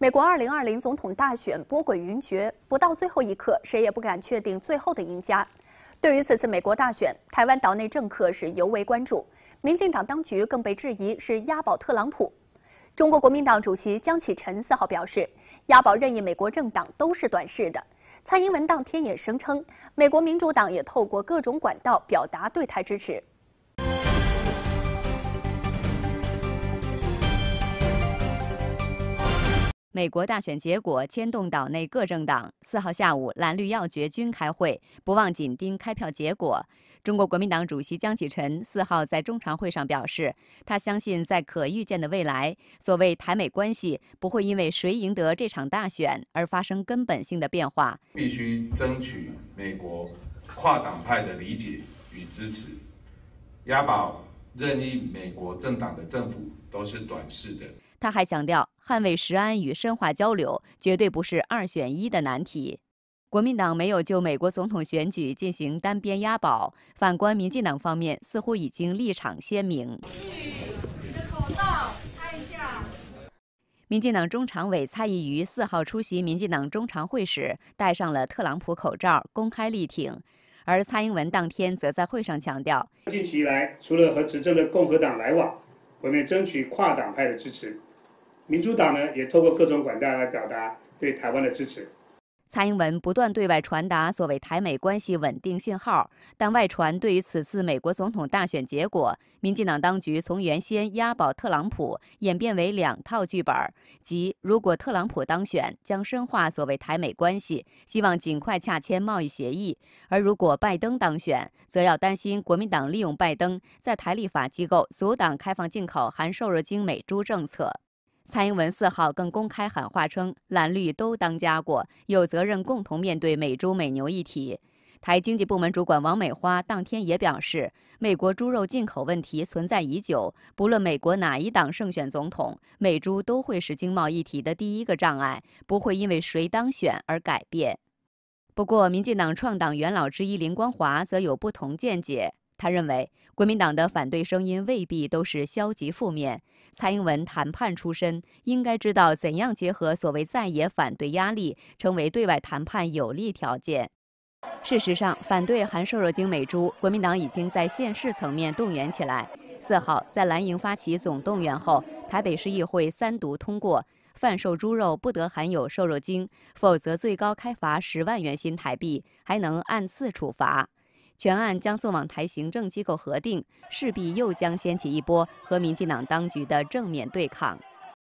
美国二零二零总统大选波诡云谲，不到最后一刻，谁也不敢确定最后的赢家。对于此次美国大选，台湾岛内政客是尤为关注，民进党当局更被质疑是押宝特朗普。中国国民党主席江启臣四号表示，押宝任意美国政党都是短视的。蔡英文当天也声称，美国民主党也透过各种管道表达对台支持。美国大选结果牵动岛内各政党。四号下午，蓝绿要决军开会，不忘紧盯开票结果。中国国民党主席江启臣四号在中常会上表示，他相信在可预见的未来，所谓台美关系不会因为谁赢得这场大选而发生根本性的变化。必须争取美国跨党派的理解与支持。押宝任意美国政党的政府都是短视的。他还强调，捍卫时安与深化交流绝对不是二选一的难题。国民党没有就美国总统选举进行单边押宝，反观民进党方面似乎已经立场鲜明。你的口罩，一下。民进党中常委蔡宜瑜四号出席民进党中常会时，戴上了特朗普口罩，公开力挺。而蔡英文当天则在会上强调，近期以来，除了和执政的共和党来往，我们也争取跨党派的支持。民主党呢也透过各种管道来表达对台湾的支持。蔡英文不断对外传达所谓台美关系稳定信号，但外传对于此次美国总统大选结果，民进党当局从原先押宝特朗普，演变为两套剧本，即如果特朗普当选，将深化所谓台美关系，希望尽快洽签贸易协议；而如果拜登当选，则要担心国民党利用拜登在台立法机构阻挡开放进口含瘦肉精美猪政策。蔡英文四号更公开喊话称，蓝绿都当家过，有责任共同面对美猪美牛一体。台经济部门主管王美花当天也表示，美国猪肉进口问题存在已久，不论美国哪一党胜选总统，美猪都会是经贸议题的第一个障碍，不会因为谁当选而改变。不过，民进党创党元老之一林光华则有不同见解。他认为，国民党的反对声音未必都是消极负面。蔡英文谈判出身，应该知道怎样结合所谓在野反对压力，成为对外谈判有利条件。事实上，反对含瘦肉精美猪，国民党已经在县市层面动员起来。四号在蓝营发起总动员后，台北市议会三读通过，贩售猪肉不得含有瘦肉精，否则最高开罚十万元新台币，还能按次处罚。全案将送往台行政机构核定，势必又将掀起一波和民进党当局的正面对抗。